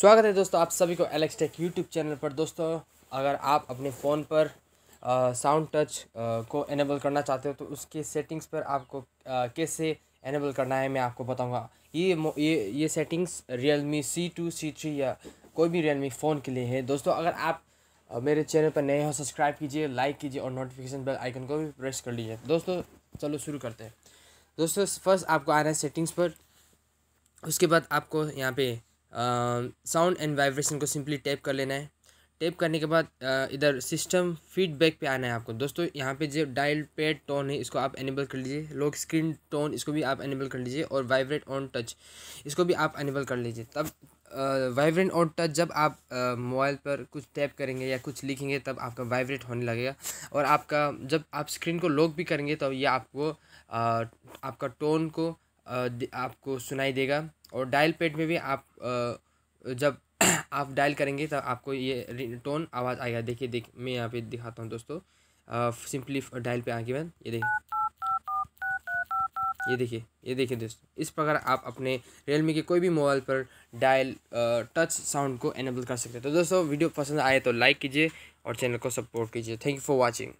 स्वागत है दोस्तों आप सभी को एलेक्स टेक यूट्यूब चैनल पर दोस्तों अगर आप अपने फ़ोन पर साउंड टच को इनेबल करना चाहते हो तो उसके सेटिंग्स पर आपको आ, कैसे इनेबल करना है मैं आपको बताऊंगा ये ये ये settings Realme C two C सी थ्री या कोई भी रियल मी फ़ोन के लिए है दोस्तों अगर आप आ, मेरे चैनल पर नए हो सब्सक्राइब कीजिए लाइक कीजिए और नोटिफिकेशन बेल आइकन को भी प्रेस कर लीजिए दोस्तों चलो शुरू करते हैं दोस्तों फर्स्ट आपको आ रहा है सेटिंग्स पर उसके बाद आपको यहाँ पे साउंड एंड वाइब्रेशन को सिंपली टैप कर लेना है टैप करने के बाद इधर सिस्टम फीडबैक पे आना है आपको दोस्तों यहाँ पे जो डायल पेड टोन है इसको आप एनेबल कर लीजिए लॉक स्क्रीन टोन इसको भी आप एनेबल कर लीजिए और वाइब्रेट ऑन टच इसको भी आप एनेबल कर लीजिए तब वाइब्रेट ऑन टच जब आप मोबाइल पर कुछ टैप करेंगे या कुछ लिखेंगे तब आपका वाइब्रेट होने लगेगा और आपका जब आप स्क्रीन को लॉक भी करेंगे तो यह आपको आ, आपका टोन को आ, आपको सुनाई देगा और डायल पेड में भी आप जब आप डायल करेंगे तो आपको ये टोन आवाज़ आएगा देखिए देख मैं यहाँ पे दिखाता हूँ दोस्तों सिंपली डायल पे आगे बन ये देखिए ये देखिए ये देखिए दोस्तों इस प्रकार आप अपने रियलमी के कोई भी मोबाइल पर डायल टच साउंड को एनेबल कर सकते हैं तो दोस्तों वीडियो पसंद आए तो लाइक कीजिए और चैनल को सपोर्ट कीजिए थैंक यू फॉर वॉचिंग